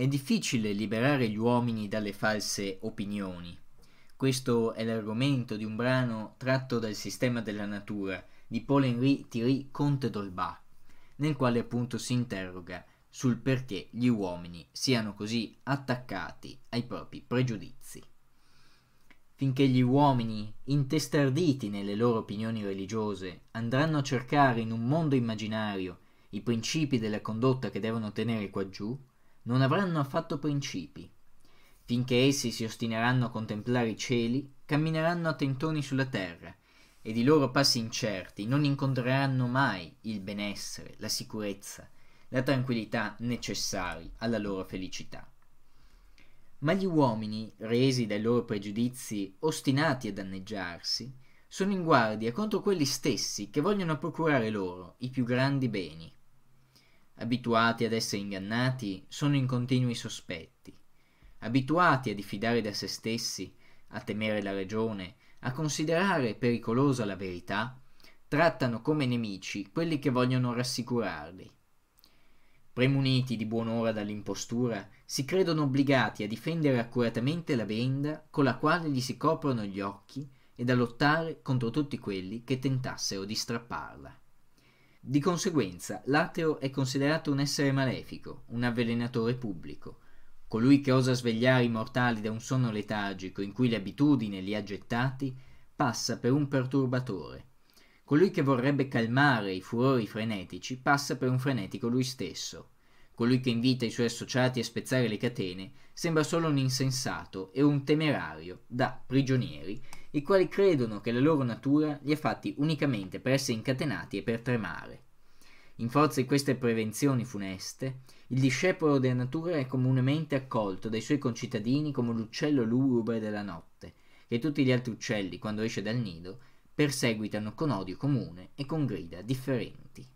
È difficile liberare gli uomini dalle false opinioni. Questo è l'argomento di un brano tratto dal Sistema della Natura di Paul-Henri Thierry Conte d'Olbach, nel quale appunto si interroga sul perché gli uomini siano così attaccati ai propri pregiudizi. Finché gli uomini, intestarditi nelle loro opinioni religiose, andranno a cercare in un mondo immaginario i principi della condotta che devono tenere quaggiù, non avranno affatto principi. Finché essi si ostineranno a contemplare i cieli, cammineranno a tentoni sulla terra, ed i loro passi incerti non incontreranno mai il benessere, la sicurezza, la tranquillità necessari alla loro felicità. Ma gli uomini, resi dai loro pregiudizi ostinati a danneggiarsi, sono in guardia contro quelli stessi che vogliono procurare loro i più grandi beni abituati ad essere ingannati, sono in continui sospetti. Abituati a diffidare da se stessi, a temere la ragione, a considerare pericolosa la verità, trattano come nemici quelli che vogliono rassicurarli. Premuniti di buon'ora dall'impostura, si credono obbligati a difendere accuratamente la benda con la quale gli si coprono gli occhi ed a lottare contro tutti quelli che tentassero di strapparla. Di conseguenza, l'ateo è considerato un essere malefico, un avvelenatore pubblico. Colui che osa svegliare i mortali da un sonno letargico in cui l'abitudine li ha gettati passa per un perturbatore. Colui che vorrebbe calmare i furori frenetici passa per un frenetico lui stesso. Colui che invita i suoi associati a spezzare le catene sembra solo un insensato e un temerario da prigionieri i quali credono che la loro natura li ha fatti unicamente per essere incatenati e per tremare. In forza di queste prevenzioni funeste, il discepolo della natura è comunemente accolto dai suoi concittadini come l'uccello lugubre della notte, che tutti gli altri uccelli, quando esce dal nido, perseguitano con odio comune e con grida differenti.